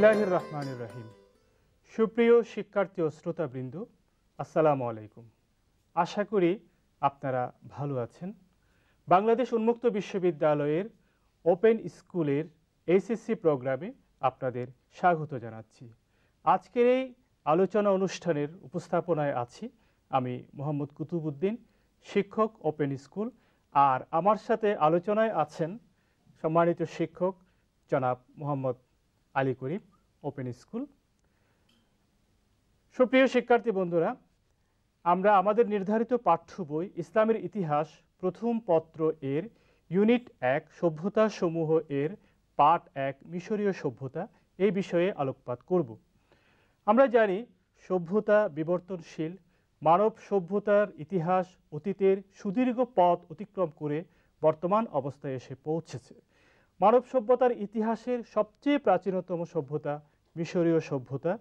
বিসমিল্লাহির রহমানুর রহিম সুপ্রিয় শিক্ষার্থী ও শ্রোতাবৃন্দ আসসালামু আলাইকুম আশা করি আপনারা ভালো আছেন বাংলাদেশ উন্মুক্ত বিশ্ববিদ্যালয়ের ওপেন স্কুলের এইচএসসি প্রোগ্রামে আপনাদের স্বাগত জানাচ্ছি আজকের এই আলোচনা অনুষ্ঠানের উপস্থাপনায় আছি আমি মোহাম্মদ কুতুবুদ্দিন শিক্ষক ওপেন স্কুল আর আমার সাথে আলোচনায় আছেন সম্মানিত শিক্ষক জনাব মোহাম্মদ আলী করিম ওপেন স্কুল সুপ্রিয় শিক্ষার্থী বন্ধুরা আমরা আমাদের নির্ধারিত পাঠ্য বই ইসলামের ইতিহাস প্রথম পত্র এর ইউনিট এক সভ্যতা সমূহ এর পাঠ এক মিশরীয় সভ্যতা এই বিষয়ে আলোকপাত করব আমরা জানি সভ্যতা বিবর্তনশীল মানব সভ্যতার ইতিহাস অতীতের সুদীর্ঘ পথ অতিক্রম করে বর্তমান অবস্থায় এসে পৌঁছেছে মানব সভ্যতার ইতিহাসের সবচেয়ে প্রাচীনতম সভ্যতা মিশরীয় সভ্যতা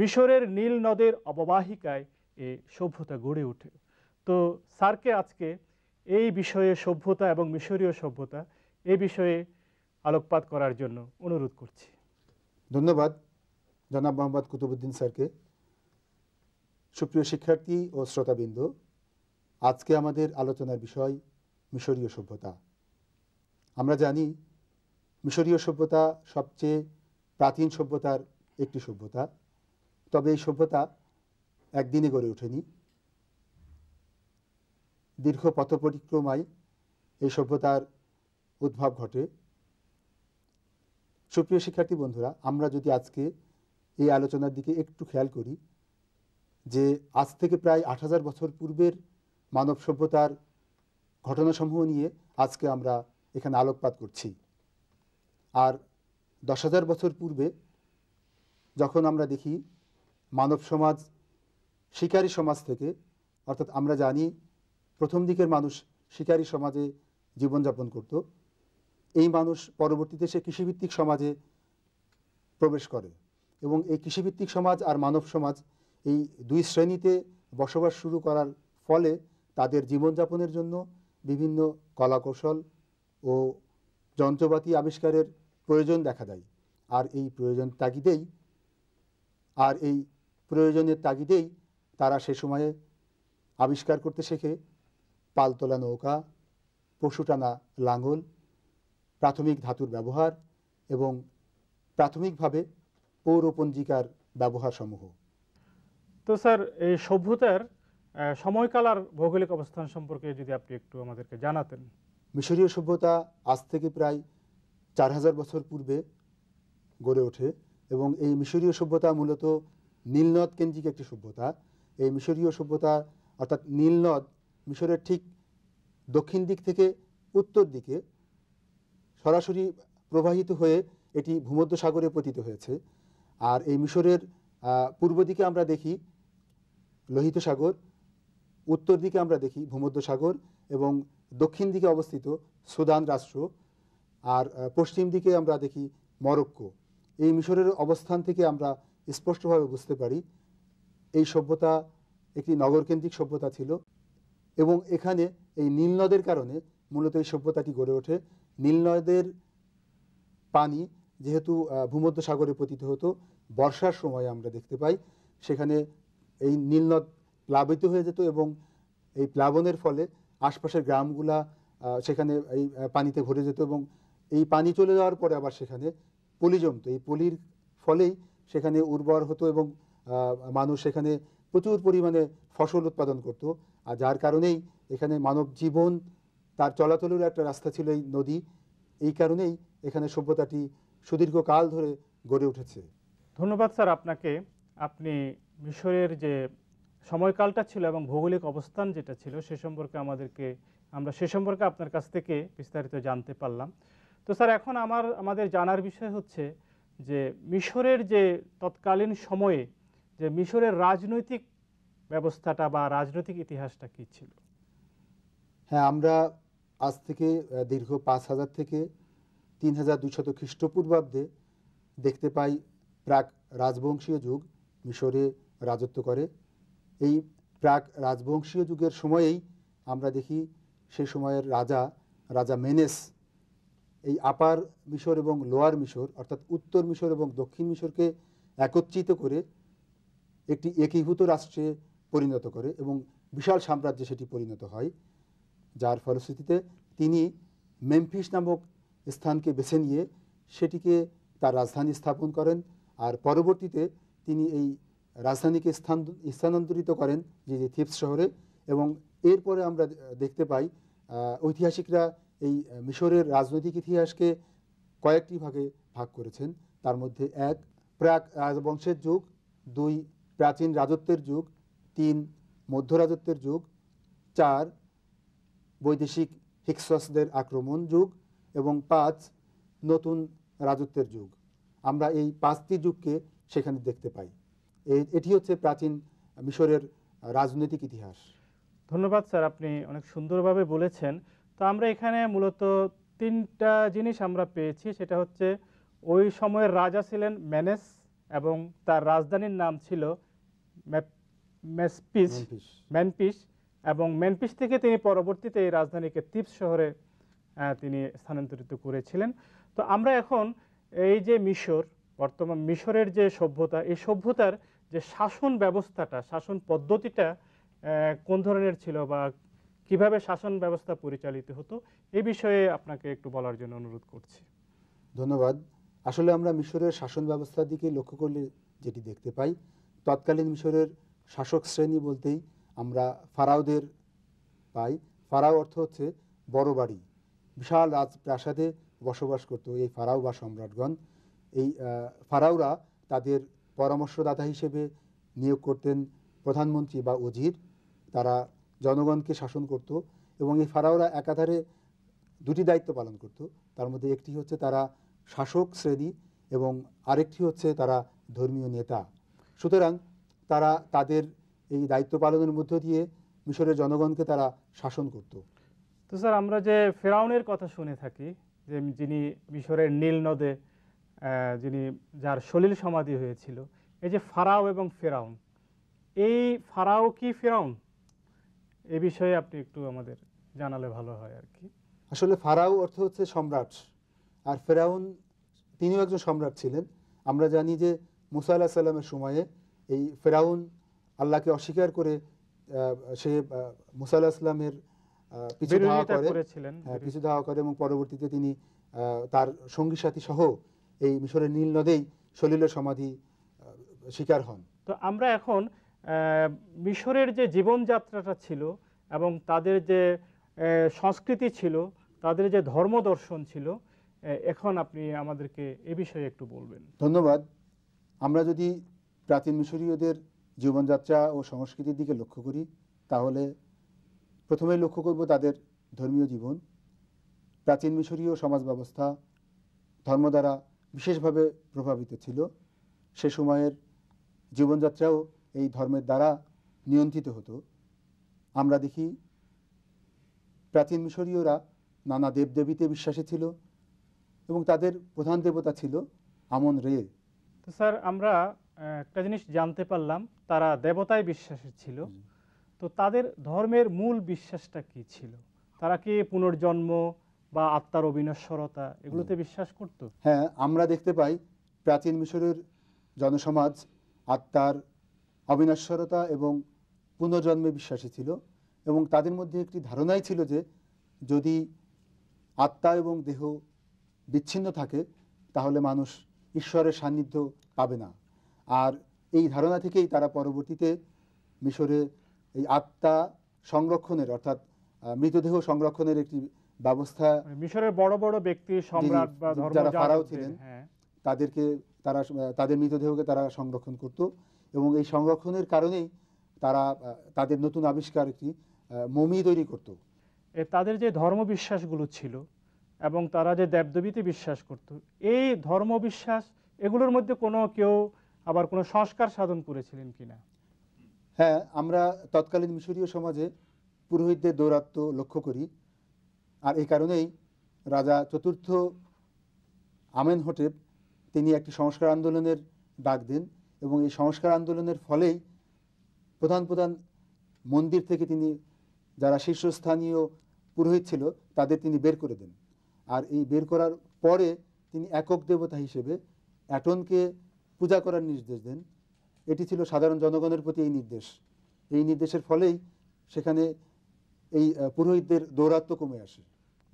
মিশরের নীল নদের অববাহিকায় এ সভ্যতা গড়ে ওঠে তো স্যারকে আজকে এই বিষয়ে সভ্যতা এবং মিশরীয় সভ্যতা এ বিষয়ে আলোকপাত করার জন্য অনুরোধ করছি ধন্যবাদ জনাব মোহাম্মদ কুতুবুদ্দিন স্যারকে সুপ্রিয় শিক্ষার্থী ও শ্রোতাবৃন্দ আজকে আমাদের আলোচনার বিষয় মিশরীয় সভ্যতা আমরা জানি মিশরীয় সভ্যতা সবচেয়ে প্রাচীন সভ্যতার একটি সভ্যতা তবে এই সভ্যতা একদিনে গড়ে ওঠেনি দীর্ঘ পথ পরিক্রমায় এই সভ্যতার উদ্ভব ঘটে সুপ্রিয় শিক্ষার্থী বন্ধুরা আমরা যদি আজকে এই আলোচনার দিকে একটু খেয়াল করি যে আজ থেকে প্রায় আট হাজার বছর পূর্বের মানব সভ্যতার ঘটনাসমূহ নিয়ে আজকে আমরা এখানে আলোকপাত করছি আর দশ হাজার বছর পূর্বে যখন আমরা দেখি মানব সমাজ শিকারী সমাজ থেকে অর্থাৎ আমরা জানি প্রথম দিকের মানুষ শিকারী সমাজে জীবনযাপন করত এই মানুষ পরবর্তীতে সে কৃষিভিত্তিক সমাজে প্রবেশ করে এবং এই কৃষিভিত্তিক সমাজ আর মানব সমাজ এই দুই শ্রেণীতে বসবাস শুরু করার ফলে তাদের জীবনযাপনের জন্য বিভিন্ন কলাকৌশল ও যন্ত্রপাতি আবিষ্কারের প্রয়োজন দেখা দেয় আর এই প্রয়োজন তাগিদেই আর এই প্রয়োজনের তাগিদেই তারা সে সময়ে আবিষ্কার করতে শেখে পালতোলা নৌকা পশুটানা লাঙল প্রাথমিক ধাতুর ব্যবহার এবং প্রাথমিকভাবে পৌরপঞ্জিকার ব্যবহারসমূহ তো স্যার এই সভ্যতার সময়কাল আর ভৌগোলিক অবস্থান সম্পর্কে যদি আপনি একটু আমাদেরকে জানাতেন মিশরীয় সভ্যতা আজ থেকে প্রায় চার হাজার বছর পূর্বে গড়ে ওঠে এবং এই মিশরীয় সভ্যতা মূলত নীলনদ কেন্দ্রিক একটি সভ্যতা এই মিশরীয় সভ্যতা অর্থাৎ নীলনদ মিশরের ঠিক দক্ষিণ দিক থেকে উত্তর দিকে সরাসরি প্রবাহিত হয়ে এটি ভূমধ্য সাগরে পতিত হয়েছে আর এই মিশরের পূর্ব দিকে আমরা দেখি লোহিত সাগর উত্তর দিকে আমরা দেখি ভূমধ্য সাগর এবং দক্ষিণ দিকে অবস্থিত সুদান রাষ্ট্র আর পশ্চিম দিকে আমরা দেখি মরক্কো এই মিশরের অবস্থান থেকে আমরা স্পষ্টভাবে বুঝতে পারি এই সভ্যতা একটি নগরকেন্দ্রিক সভ্যতা ছিল এবং এখানে এই নীলনদের কারণে মূলত এই সভ্যতাটি গড়ে ওঠে নীলনদের পানি যেহেতু ভূমধ্য সাগরে পতিত হতো বর্ষার সময় আমরা দেখতে পাই সেখানে এই নীলনদ প্লাবিত হয়ে যেত এবং এই প্লাবনের ফলে আশপাশের গ্রামগুলা সেখানে এই পানিতে ভরে যেত এবং এই পানি চলে যাওয়ার পরে আবার সেখানে পলি জমতো এই পলির ফলেই সেখানে উর্বর হতো এবং মানুষ সেখানে প্রচুর পরিমাণে ফসল উৎপাদন করত আর যার কারণেই এখানে মানব জীবন তার চলাচলেরও একটা রাস্তা ছিল এই নদী এই কারণেই এখানে সভ্যতাটি সুদীর্ঘকাল ধরে গড়ে উঠেছে ধন্যবাদ স্যার আপনাকে আপনি মিশরের যে সময়কালটা ছিল এবং ভৌগোলিক অবস্থান যেটা ছিল সে সম্পর্কে আমাদেরকে আমরা সে সম্পর্কে আপনার কাছ থেকে বিস্তারিত জানতে পারলাম তো স্যার এখন আমার আমাদের জানার বিষয় হচ্ছে যে মিশরের যে তৎকালীন সময়ে যে মিশরের রাজনৈতিক ব্যবস্থাটা বা রাজনৈতিক ইতিহাসটা কী ছিল হ্যাঁ আমরা আজ থেকে দীর্ঘ পাঁচ হাজার থেকে তিন হাজার দুশত খ্রিস্টপূর্বাব্দে দেখতে পাই প্রাক রাজবংশীয় যুগ মিশরে রাজত্ব করে এই প্রাক রাজবংশীয় যুগের সময়েই আমরা দেখি সে সময়ের রাজা রাজা মেনেস এই আপার মিশর এবং লোয়ার মিশর অর্থাৎ উত্তর মিশর এবং দক্ষিণ মিশরকে একত্রিত করে একটি একীভূত রাষ্ট্রে পরিণত করে এবং বিশাল সাম্রাজ্যে সেটি পরিণত হয় যার ফলশ্রুতিতে তিনি মেমফিস নামক স্থানকে বেছে নিয়ে সেটিকে তার রাজধানী স্থাপন করেন আর পরবর্তীতে তিনি এই রাজধানীকে স্থান স্থানান্তরিত করেন যে থিপস শহরে এবং এরপরে আমরা দেখতে পাই ঐতিহাসিকরা এই মিশরের রাজনৈতিক ইতিহাসকে কয়েকটি ভাগে ভাগ করেছেন তার মধ্যে এক প্রাক রাজবংশের যুগ দুই প্রাচীন রাজত্বের যুগ তিন মধ্য রাজত্বের যুগ চার বৈদেশিক হিক্সসদের আক্রমণ যুগ এবং পাঁচ নতুন রাজত্বের যুগ আমরা এই পাঁচটি যুগকে সেখানে দেখতে পাই এটি হচ্ছে প্রাচীন মিশরের রাজনৈতিক ইতিহাস ধন্যবাদ স্যার আপনি অনেক সুন্দরভাবে বলেছেন তো আমরা এখানে মূলত তিনটা জিনিস আমরা পেয়েছি সেটা হচ্ছে ওই সময়ের রাজা ছিলেন ম্যানেস এবং তার রাজধানীর নাম ছিল ম্যাসপিস ম্যানপিস এবং ম্যানপিস থেকে তিনি পরবর্তীতে এই রাজধানীকে তিপ শহরে তিনি স্থানান্তরিত করেছিলেন তো আমরা এখন এই যে মিশর বর্তমান মিশরের যে সভ্যতা এই সভ্যতার যে শাসন ব্যবস্থাটা শাসন পদ্ধতিটা কোন ধরনের ছিল বা কিভাবে শাসন ব্যবস্থা পরিচালিত হতো এ বিষয়ে আপনাকে একটু বলার জন্য অনুরোধ করছি ধন্যবাদ আসলে আমরা মিশরের শাসন ব্যবস্থার দিকে লক্ষ্য করলে যেটি দেখতে পাই তৎকালীন মিশরের শাসক শ্রেণী বলতেই আমরা ফারাওদের পাই ফারাও অর্থ হচ্ছে বড় বাড়ি বিশাল রাজপ্রাসাদে বসবাস করত এই ফারাও বা সম্রাটগণ এই ফারাওরা তাদের পরামর্শদাতা হিসেবে নিয়োগ করতেন প্রধানমন্ত্রী বা অজির তারা জনগণকে শাসন করত এবং এই ফারাওরা একাধারে দুটি দায়িত্ব পালন করত তার মধ্যে একটি হচ্ছে তারা শাসক শ্রেণী এবং আরেকটি হচ্ছে তারা ধর্মীয় নেতা সুতরাং তারা তাদের এই দায়িত্ব পালনের মধ্য দিয়ে মিশরের জনগণকে তারা শাসন করত তো স্যার আমরা যে ফেরাউনের কথা শুনে থাকি যে যিনি মিশরের নীল নদে যিনি যার সলিল সমাধি হয়েছিল এই যে ফারাও এবং ফেরাউন এই ফারাও কি ফেরাউন এ বিষয়ে আপনি একটু আমাদের জানালে ভালো হয় আর কি আসলে ফারাও অর্থ হচ্ছে সম্রাট আর ফেরাউন তিনিও একজন সম্রাট ছিলেন আমরা জানি যে মুসা আল্লাহ সাল্লামের সময়ে এই ফেরাউন আল্লাহকে অস্বীকার করে সে মুসা আল্লাহ সাল্লামের পিছু ধাওয়া করে হ্যাঁ, পিছু ধাওয়া করে এবং পরবর্তীতে তিনি তার সঙ্গী সাথী সহ এই মিশরের নীল নদেই সলিলের সমাধি শিকার হন তো আমরা এখন মিশরের যে জীবনযাত্রাটা ছিল এবং তাদের যে সংস্কৃতি ছিল তাদের যে ধর্মদর্শন ছিল এখন আপনি আমাদেরকে এ বিষয়ে একটু বলবেন ধন্যবাদ আমরা যদি প্রাচীন মিশরীয়দের জীবনযাত্রা ও সংস্কৃতির দিকে লক্ষ্য করি তাহলে প্রথমে লক্ষ্য করব তাদের ধর্মীয় জীবন প্রাচীন মিশরীয় সমাজ ব্যবস্থা ধর্ম দ্বারা বিশেষভাবে প্রভাবিত ছিল সে সময়ের জীবনযাত্রাও এই ধর্মের দ্বারা নিয়ন্ত্রিত হতো আমরা দেখি প্রাচীন মিশরীয়রা নানা দেবদেবীতে বিশ্বাসী ছিল এবং তাদের প্রধান দেবতা ছিল আমন রে তো স্যার আমরা একটা জিনিস জানতে পারলাম তারা দেবতায় বিশ্বাসী ছিল তো তাদের ধর্মের মূল বিশ্বাসটা কি ছিল তারা কি পুনর্জন্ম বা আত্মার অবিনশ্বরতা এগুলোতে বিশ্বাস করত হ্যাঁ আমরা দেখতে পাই প্রাচীন মিশরের জনসমাজ আত্মার অবিনাশ্বরতা এবং পুনর্জন্মে বিশ্বাসী ছিল এবং তাদের মধ্যে একটি ধারণাই ছিল যে যদি আত্মা এবং দেহ বিচ্ছিন্ন থাকে তাহলে মানুষ ঈশ্বরের সান্নিধ্য পাবে না আর এই ধারণা থেকেই তারা পরবর্তীতে মিশরে এই আত্মা সংরক্ষণের অর্থাৎ মৃতদেহ সংরক্ষণের একটি ব্যবস্থা মানে মিশরের বড় বড় ব্যক্তি সম্রাট বা যারা ফারাও ছিলেন হ্যাঁ। তাদেরকে তারা তাদের মৃতদেহকে তারা সংরক্ষণ করত এবং এই সংরক্ষণের কারণেই তারা তাদের নতুন আবিষ্কার একটি মমি তৈরি করত তাদের যে ধর্মবিশ্বাসগুলো ছিল এবং তারা যে দেবদেবীতে বিশ্বাস করত এই ধর্মবিশ্বাস এগুলোর মধ্যে কোনো কেউ আবার কোনো সংস্কার সাধন করেছিলেন কিনা হ্যাঁ আমরা তৎকালীন মিশরীয় সমাজে পুরোহিতদের দৌরাত্ম লক্ষ্য করি আর এই কারণেই রাজা চতুর্থ আমেন হোটেব তিনি একটি সংস্কার আন্দোলনের ডাক দেন এবং এই সংস্কার আন্দোলনের ফলেই প্রধান প্রধান মন্দির থেকে তিনি যারা শীর্ষস্থানীয় পুরোহিত ছিল তাদের তিনি বের করে দেন আর এই বের করার পরে তিনি একক দেবতা হিসেবে অ্যাটনকে পূজা করার নির্দেশ দেন এটি ছিল সাধারণ জনগণের প্রতি এই নির্দেশ এই নির্দেশের ফলেই সেখানে এই পুরোহিতদের দৌরাত্ম্য কমে আসে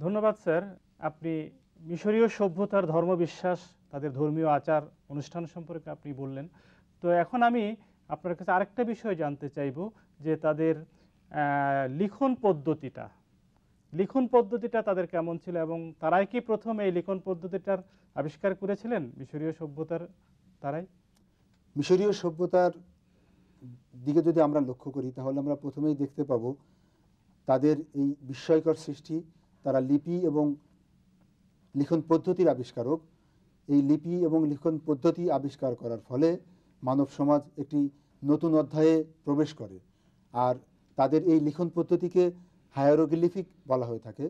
ধন্যবাদ স্যার আপনি মিশরীয় সভ্যতার ধর্মবিশ্বাস তাদের ধর্মীয় আচার অনুষ্ঠান সম্পর্কে আপনি বললেন তো এখন আমি আপনার কাছে আরেকটা বিষয় জানতে চাইব যে তাদের লিখন পদ্ধতিটা লিখন পদ্ধতিটা তাদের কেমন ছিল এবং তারাই কি প্রথম এই লিখন পদ্ধতিটার আবিষ্কার করেছিলেন মিশরীয় সভ্যতার তারাই মিশরীয় সভ্যতার দিকে যদি আমরা লক্ষ্য করি তাহলে আমরা প্রথমেই দেখতে পাব তাদের এই বিস্ময়কর সৃষ্টি তারা লিপি এবং লিখন পদ্ধতির আবিষ্কারক এই লিপি এবং লিখন পদ্ধতি আবিষ্কার করার ফলে মানব সমাজ একটি নতুন অধ্যায়ে প্রবেশ করে আর তাদের এই লিখন পদ্ধতিকে হায়ারোগ্লিফিক বলা হয়ে থাকে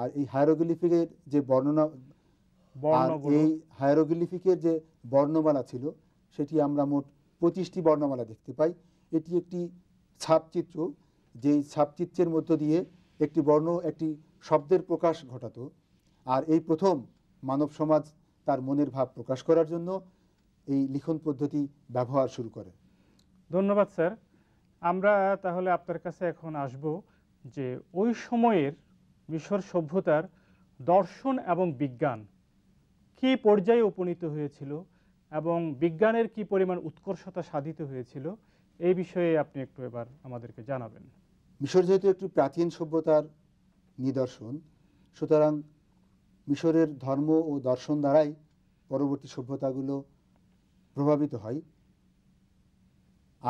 আর এই হায়ারোগ্লিফিকের যে বর্ণনা এই হায়ারোগ্লিফিকের যে বর্ণমালা ছিল সেটি আমরা মোট পঁচিশটি বর্ণমালা দেখতে পাই এটি একটি ছাপচিত্র যেই ছাপচিত্রের মধ্য দিয়ে একটি বর্ণ একটি শব্দের প্রকাশ ঘটাতো আর এই প্রথম মানব সমাজ তার মনের ভাব প্রকাশ করার জন্য এই লিখন পদ্ধতি ব্যবহার শুরু করে ধন্যবাদ স্যার আমরা তাহলে আপনার কাছে এখন আসব যে ওই সময়ের মিশর সভ্যতার দর্শন এবং বিজ্ঞান কি পর্যায়ে উপনীত হয়েছিল এবং বিজ্ঞানের কি পরিমাণ উৎকর্ষতা সাধিত হয়েছিল এই বিষয়ে আপনি একটু এবার আমাদেরকে জানাবেন মিশর যেহেতু একটি প্রাচীন সভ্যতার নিদর্শন সুতরাং মিশরের ধর্ম ও দর্শন দ্বারাই পরবর্তী সভ্যতাগুলো প্রভাবিত হয়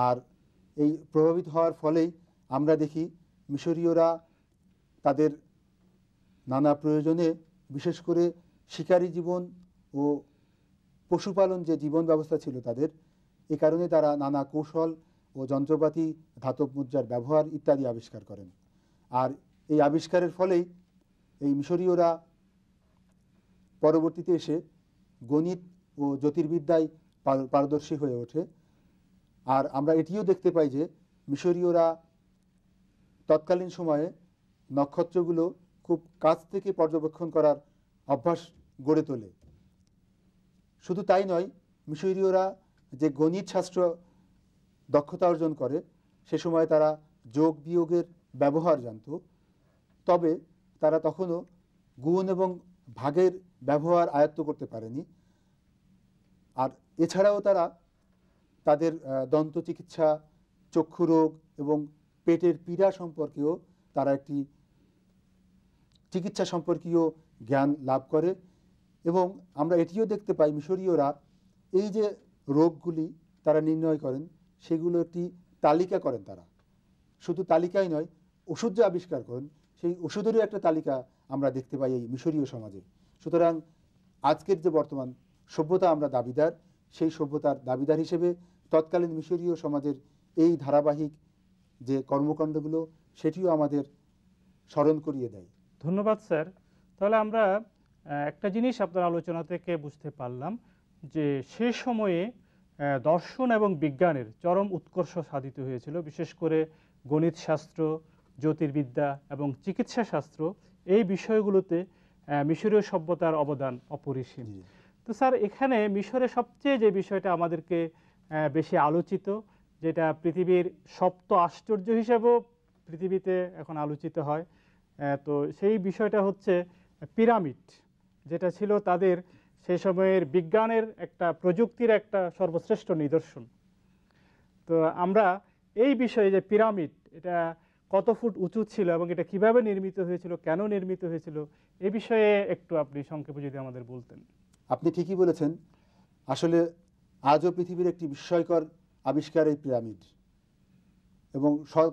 আর এই প্রভাবিত হওয়ার ফলেই আমরা দেখি মিশরীয়রা তাদের নানা প্রয়োজনে বিশেষ করে শিকারী জীবন ও পশুপালন যে জীবন ব্যবস্থা ছিল তাদের এ কারণে তারা নানা কৌশল ও যন্ত্রপাতি ধাতব মুদ্রার ব্যবহার ইত্যাদি আবিষ্কার করেন আর এই আবিষ্কারের ফলেই এই মিশরীয়রা পরবর্তীতে এসে গণিত ও জ্যোতির্বিদ্যায় পারদর্শী হয়ে ওঠে আর আমরা এটিও দেখতে পাই যে মিশরীয়রা তৎকালীন সময়ে নক্ষত্রগুলো খুব কাছ থেকে পর্যবেক্ষণ করার অভ্যাস গড়ে তোলে শুধু তাই নয় মিশরীয়রা যে গণিত শাস্ত্র দক্ষতা অর্জন করে সে সময় তারা যোগ বিয়োগের ব্যবহার জানত তবে তারা তখনও গুণ এবং ভাগের ব্যবহার আয়ত্ত করতে পারেনি আর এছাড়াও তারা তাদের দন্ত চিকিৎসা চক্ষু রোগ এবং পেটের পীড়া সম্পর্কেও তারা একটি চিকিৎসা সম্পর্কীয় জ্ঞান লাভ করে এবং আমরা এটিও দেখতে পাই মিশরীয়রা এই যে রোগগুলি তারা নির্ণয় করেন সেগুলো একটি তালিকা করেন তারা শুধু তালিকাই নয় ওষুধ যে আবিষ্কার করেন সেই ওষুধেরও একটা তালিকা আমরা দেখতে পাই এই মিশরীয় সমাজে সুতরাং আজকের যে বর্তমান সভ্যতা আমরা দাবিদার সেই সভ্যতার দাবিদার হিসেবে তৎকালীন মিশরীয় সমাজের এই ধারাবাহিক যে কর্মকাণ্ডগুলো সেটিও আমাদের স্মরণ করিয়ে দেয় ধন্যবাদ স্যার তাহলে আমরা একটা জিনিস আপনার আলোচনা থেকে বুঝতে পারলাম যে সে সময়ে দর্শন এবং বিজ্ঞানের চরম উৎকর্ষ সাধিত হয়েছিল বিশেষ করে গণিত শাস্ত্র জ্যোতির্বিদ্যা এবং চিকিৎসা শাস্ত্র এই বিষয়গুলোতে মিশরীয় সভ্যতার অবদান অপরিসীম তো স্যার এখানে মিশরে সবচেয়ে যে বিষয়টা আমাদেরকে বেশি আলোচিত যেটা পৃথিবীর সপ্ত আশ্চর্য হিসেবেও পৃথিবীতে এখন আলোচিত হয় তো সেই বিষয়টা হচ্ছে পিরামিড যেটা ছিল তাদের সেই সময়ের বিজ্ঞানের একটা প্রযুক্তির একটা সর্বশ্রেষ্ঠ নিদর্শন তো আমরা এই বিষয়ে যে পিরামিড এটা কত ফুট উঁচু ছিল এবং এটা কিভাবে নির্মিত হয়েছিল কেন নির্মিত হয়েছিল এ বিষয়ে একটু আপনি সংক্ষেপে যদি আমাদের বলতেন আপনি ঠিকই বলেছেন আসলে আজও পৃথিবীর একটি বিস্ময়কর আবিষ্কার এই পিরামিড এবং সব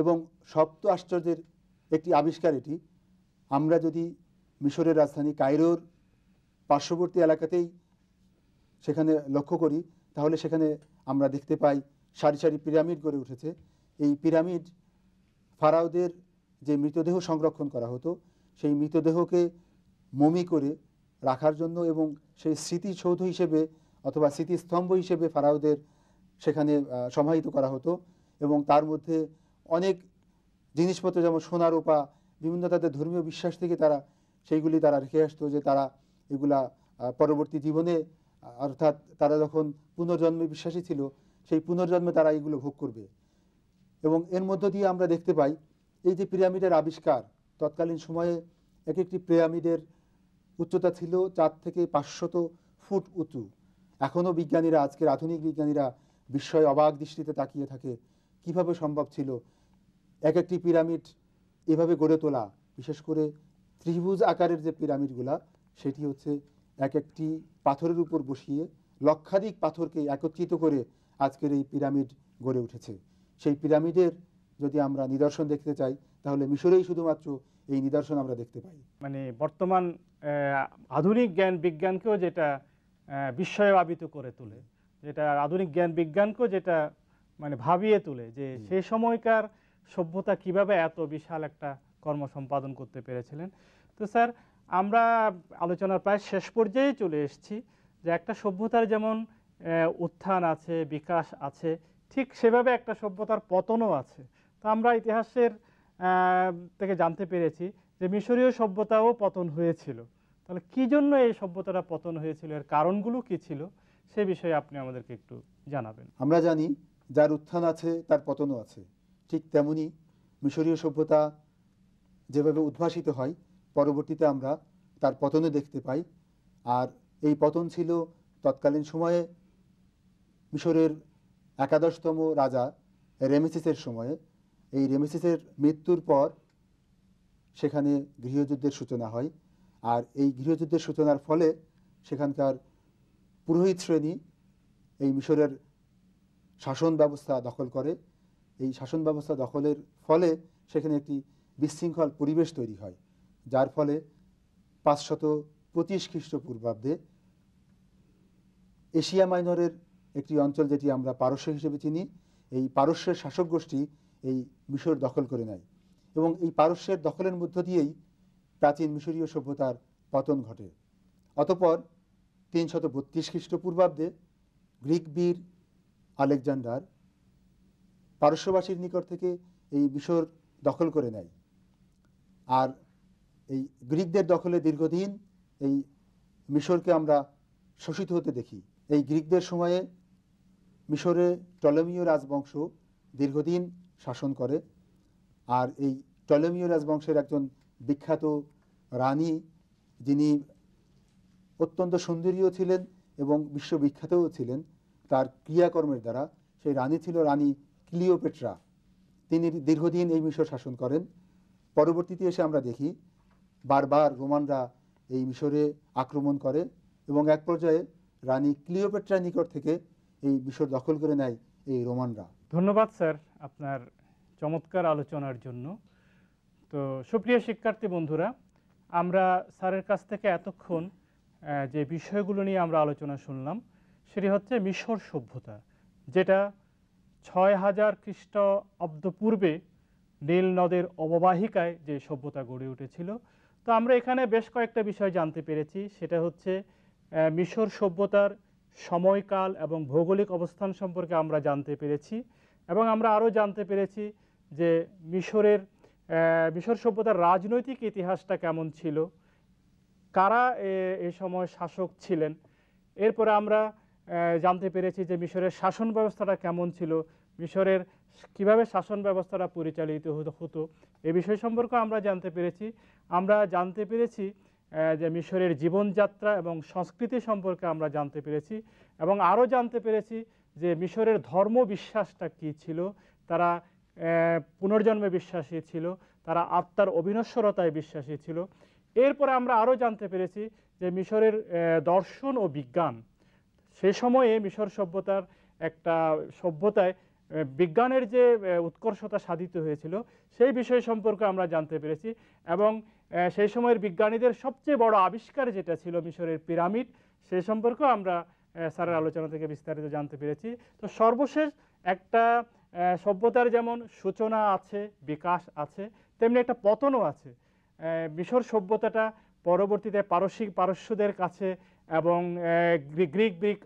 এবং সপ্ত আশ্চর্যের একটি আবিষ্কার এটি আমরা যদি মিশরের রাজধানী কায়রোর পার্শ্ববর্তী এলাকাতেই সেখানে লক্ষ্য করি তাহলে সেখানে আমরা দেখতে পাই সারি সারি পিরামিড গড়ে উঠেছে এই পিরামিড ফারাওদের যে মৃতদেহ সংরক্ষণ করা হতো সেই মৃতদেহকে মমি করে রাখার জন্য এবং সেই স্মৃতিসৌধ হিসেবে অথবা স্মৃতিস্তম্ভ হিসেবে ফারাউদের সেখানে সমাহিত করা হতো এবং তার মধ্যে অনেক জিনিসপত্র যেমন সোনা ওপা বিভিন্ন তাদের ধর্মীয় বিশ্বাস থেকে তারা সেইগুলি তারা রেখে আসতো যে তারা এগুলা পরবর্তী জীবনে অর্থাৎ তারা যখন পুনর্জন্মে বিশ্বাসী ছিল সেই পুনর্জন্মে তারা এগুলো ভোগ করবে এবং এর মধ্য দিয়ে আমরা দেখতে পাই এই যে পিরামিডের আবিষ্কার তৎকালীন সময়ে এক একটি পিরামিডের উচ্চতা ছিল চার থেকে পাঁচশত ফুট উঁচু এখনও বিজ্ঞানীরা আজকের আধুনিক বিজ্ঞানীরা বিস্ময় অবাক দৃষ্টিতে তাকিয়ে থাকে কিভাবে সম্ভব ছিল এক একটি পিরামিড এভাবে গড়ে তোলা বিশেষ করে ত্রিভুজ আকারের যে পিরামিডগুলা সেটি হচ্ছে এক একটি পাথরের উপর বসিয়ে লক্ষাধিক পাথরকে একত্রিত করে আজকের এই পিরামিড গড়ে উঠেছে সেই পিরামিডের যদি আমরা নিদর্শন দেখতে চাই তাহলে মিশরেই শুধুমাত্র এই নিদর্শন আমরা দেখতে পাই মানে বর্তমান আধুনিক জ্ঞান বিজ্ঞানকেও যেটা বিস্ময়ে আবিত করে তোলে যেটা আধুনিক জ্ঞান বিজ্ঞানকেও যেটা মানে ভাবিয়ে তোলে যে সেই সময়কার সভ্যতা কিভাবে এত বিশাল একটা কর্ম সম্পাদন করতে পেরেছিলেন তো স্যার আমরা আলোচনার প্রায় শেষ পর্যায়ে চলে এসেছি যে একটা সভ্যতার যেমন উত্থান আছে বিকাশ আছে ঠিক সেভাবে একটা সভ্যতার পতনও আছে তো আমরা ইতিহাসের থেকে জানতে পেরেছি যে মিশরীয় সভ্যতাও পতন হয়েছিল তাহলে কি জন্য এই সভ্যতাটা পতন হয়েছিল এর কারণগুলো কি ছিল সে বিষয়ে আপনি আমাদেরকে একটু জানাবেন আমরা জানি যার উত্থান আছে তার পতনও আছে ঠিক তেমনি মিশরীয় সভ্যতা যেভাবে উদ্ভাসিত হয় পরবর্তীতে আমরা তার পতনও দেখতে পাই আর এই পতন ছিল তৎকালীন সময়ে মিশরের একাদশতম রাজা রেমিসিসের সময়ে এই রেমিসিসের মৃত্যুর পর সেখানে গৃহযুদ্ধের সূচনা হয় আর এই গৃহযুদ্ধের সূচনার ফলে সেখানকার পুরোহিত শ্রেণী এই মিশরের শাসন ব্যবস্থা দখল করে এই শাসন ব্যবস্থা দখলের ফলে সেখানে একটি বিশৃঙ্খল পরিবেশ তৈরি হয় যার ফলে পাঁচশত পঁচিশ খ্রিস্টপূর্বাব্দে এশিয়া মাইনরের একটি অঞ্চল যেটি আমরা পারস্য হিসেবে চিনি এই পারস্যের শাসক গোষ্ঠী এই মিশর দখল করে নেয় এবং এই পারস্যের দখলের মধ্য দিয়েই প্রাচীন মিশরীয় সভ্যতার পতন ঘটে অতপর তিনশত বত্রিশ খ্রিস্টপূর্বাব্দে গ্রিক বীর আলেকজান্ডার পারস্যবাসীর নিকট থেকে এই মিশর দখল করে নেয় আর এই গ্রিকদের দখলে দীর্ঘদিন এই মিশরকে আমরা শোষিত হতে দেখি এই গ্রিকদের সময়ে মিশরে টলমীয় রাজবংশ দীর্ঘদিন শাসন করে আর এই টলেমীয় রাজবংশের একজন বিখ্যাত রানী যিনি অত্যন্ত সুন্দরীও ছিলেন এবং বিশ্ববিখ্যাতও ছিলেন তার ক্রিয়াকর্মের দ্বারা সেই রানী ছিল রানী ক্লিওপেট্রা তিনি দীর্ঘদিন এই মিশর শাসন করেন পরবর্তীতে এসে আমরা দেখি বারবার রোমানরা এই মিশরে আক্রমণ করে এবং এক পর্যায়ে রানী ক্লিওপেট্রার নিকট থেকে এই মিশর দখল করে নেয় এই রোমানরা ধন্যবাদ স্যার আপনার চমৎকার আলোচনার জন্য তো সুপ্রিয় শিক্ষার্থী বন্ধুরা আমরা স্যারের কাছ থেকে এতক্ষণ যে বিষয়গুলো নিয়ে আমরা আলোচনা শুনলাম সেটি হচ্ছে মিশর সভ্যতা যেটা ছয় হাজার খ্রিস্ট অব্দ পূর্বে নীল নদের অববাহিকায় যে সভ্যতা গড়ে উঠেছিল তো আমরা এখানে বেশ কয়েকটা বিষয় জানতে পেরেছি সেটা হচ্ছে মিশর সভ্যতার সময়কাল এবং ভৌগোলিক অবস্থান সম্পর্কে আমরা জানতে পেরেছি এবং আমরা আরও জানতে পেরেছি যে মিশরের মিশর সভ্যতার রাজনৈতিক ইতিহাসটা কেমন ছিল কারা এ সময় শাসক ছিলেন এরপরে আমরা জানতে পেরেছি যে মিশরের শাসন ব্যবস্থাটা কেমন ছিল মিশরের কিভাবে শাসন ব্যবস্থাটা পরিচালিত হতো এ বিষয় সম্পর্কে আমরা জানতে পেরেছি আমরা জানতে পেরেছি যে মিশরের জীবনযাত্রা এবং সংস্কৃতি সম্পর্কে আমরা জানতে পেরেছি এবং আরও জানতে পেরেছি যে মিশরের ধর্ম বিশ্বাসটা কী ছিল তারা পুনর্জন্মে বিশ্বাসী ছিল তারা আত্মার অবিনশ্বরতায় বিশ্বাসী ছিল এরপরে আমরা আরও জানতে পেরেছি যে মিশরের দর্শন ও বিজ্ঞান সে সময়ে মিশর সভ্যতার একটা সভ্যতায় বিজ্ঞানের যে উৎকর্ষতা সাধিত হয়েছিল সেই বিষয় সম্পর্কে আমরা জানতে পেরেছি এবং সেই সময়ের বিজ্ঞানীদের সবচেয়ে বড় আবিষ্কার যেটা ছিল মিশরের পিরামিড সে সম্পর্কেও আমরা স্যারের আলোচনা থেকে বিস্তারিত জানতে পেরেছি তো সর্বশেষ একটা সভ্যতার যেমন সূচনা আছে বিকাশ আছে তেমনি একটা পতনও আছে মিশর সভ্যতাটা পরবর্তীতে পারসিক পারস্যদের কাছে এবং গ্রিক গ্রিক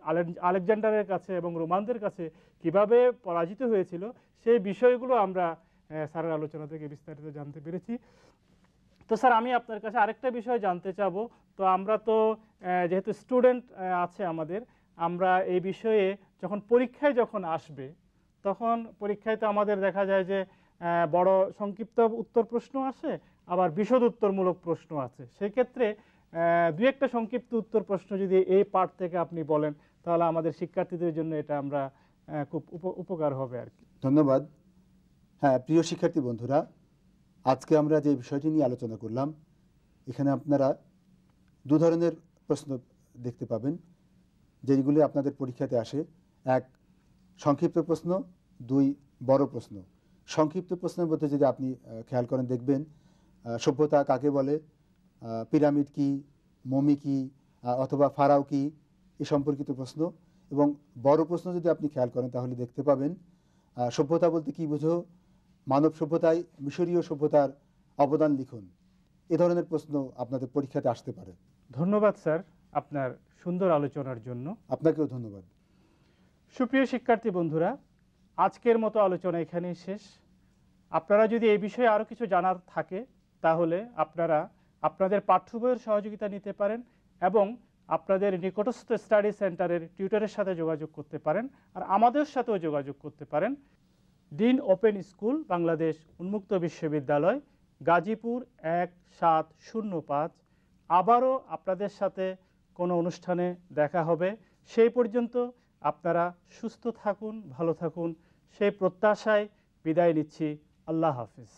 আলেকজান্ডারের কাছে এবং রোমানদের কাছে কিভাবে পরাজিত হয়েছিল সেই বিষয়গুলো আমরা স্যারের আলোচনা থেকে বিস্তারিত জানতে পেরেছি তো স্যার আমি আপনার কাছে আরেকটা বিষয় জানতে চাবো তো আমরা তো যেহেতু স্টুডেন্ট আছে আমাদের আমরা এই বিষয়ে যখন পরীক্ষায় যখন আসবে তখন পরীক্ষায় তো আমাদের দেখা যায় যে বড় সংক্ষিপ্ত উত্তর প্রশ্ন আসে আবার বিশদ উত্তরমূলক প্রশ্ন আছে সেক্ষেত্রে দু একটা সংক্ষিপ্ত উত্তর প্রশ্ন যদি এই পার্ট থেকে আপনি বলেন তাহলে আমাদের শিক্ষার্থীদের জন্য এটা আমরা খুব উপকার হবে আর কি ধন্যবাদ হ্যাঁ প্রিয় শিক্ষার্থী বন্ধুরা আজকে আমরা যে বিষয়টি নিয়ে আলোচনা করলাম এখানে আপনারা দু ধরনের প্রশ্ন দেখতে পাবেন যেগুলি আপনাদের পরীক্ষাতে আসে এক সংক্ষিপ্ত প্রশ্ন দুই বড় প্রশ্ন সংক্ষিপ্ত প্রশ্নের মধ্যে যদি আপনি খেয়াল করেন দেখবেন সভ্যতা কাকে বলে পিরামিড কি মমি কি অথবা ফারাও কি এ সম্পর্কিত প্রশ্ন এবং বড় প্রশ্ন যদি আপনি খেয়াল করেন তাহলে দেখতে পাবেন সভ্যতা বলতে কি বুঝো মানব সভ্যতায় মিশরীয় সভ্যতার অবদান লিখুন এ ধরনের প্রশ্ন আপনাদের পরীক্ষাতে আসতে পারে ধন্যবাদ স্যার আপনার সুন্দর আলোচনার জন্য আপনাকেও ধন্যবাদ সুপ্রিয় শিক্ষার্থী বন্ধুরা আজকের মতো আলোচনা এখানেই শেষ আপনারা যদি এই বিষয়ে আরও কিছু জানার থাকে তাহলে আপনারা আপনাদের পাঠ্য বইয়ের সহযোগিতা নিতে পারেন এবং আপনাদের নিকটস্থ স্টাডি সেন্টারের টিউটারের সাথে যোগাযোগ করতে পারেন আর আমাদের সাথেও যোগাযোগ করতে পারেন ডিন ওপেন স্কুল বাংলাদেশ উন্মুক্ত বিশ্ববিদ্যালয় গাজীপুর এক সাত শূন্য পাঁচ আবারও আপনাদের সাথে কোনো অনুষ্ঠানে দেখা হবে সেই পর্যন্ত আপনারা সুস্থ থাকুন ভালো থাকুন সেই প্রত্যাশায় বিদায় নিচ্ছি আল্লাহ হাফিজ